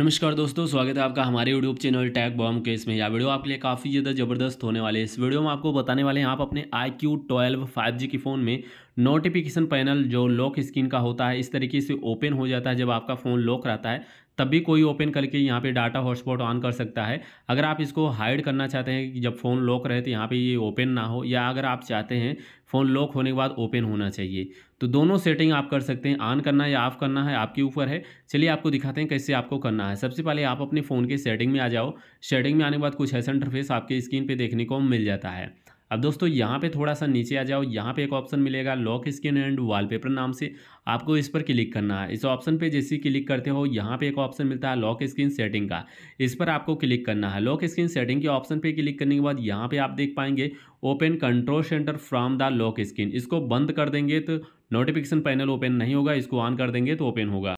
नमस्कार दोस्तों स्वागत है आपका हमारे YouTube channel tag bomb case में यह वीडियो आपके लिए काफ़ी ज़्यादा ज़बरदस्त होने वाले इस वीडियो में आपको बताने वाले हैं आप अपने I Q twelve five G के फ़ोन में नोटिफिकेशन पैनल जो लॉक स्क्रीन का होता है इस तरीके से ओपन हो जाता है जब आपका फ़ोन लॉक रहता है तब भी कोई ओपन करके यहाँ पे डाटा हॉटस्पॉट ऑन कर सकता है अगर आप इसको हाइड करना चाहते हैं कि जब फ़ोन लॉक रहे तो यहाँ पे ये ओपन ना हो या अगर आप चाहते हैं फ़ोन लॉक होने के बाद ओपन होना चाहिए तो दोनों सेटिंग आप कर सकते हैं ऑन करना या ऑफ़ करना है आपके ऊपर है चलिए आपको दिखाते हैं कैसे आपको करना है सबसे पहले आप अपने फ़ोन के सेटिंग में आ जाओ सेटिंग में आने के बाद कुछ ऐसा इंटरफेस आपके स्क्रीन पर देखने को मिल जाता है अब दोस्तों यहाँ पे थोड़ा सा नीचे आ जाओ यहाँ पे एक ऑप्शन मिलेगा लॉक स्क्रीन एंड वॉलपेपर नाम से आपको इस पर क्लिक करना है इस ऑप्शन पे जैसे क्लिक करते हो यहाँ पे एक ऑप्शन मिलता है लॉक स्क्रीन सेटिंग का इस पर आपको क्लिक करना है लॉक स्क्रीन सेटिंग के ऑप्शन पे क्लिक करने के बाद यहाँ पे आप देख पाएंगे open control centre from the lock screen इसको बंद कर देंगे तो नोटिफिकेशन पैनल ओपन नहीं होगा इसको ऑन कर देंगे तो ओपन होगा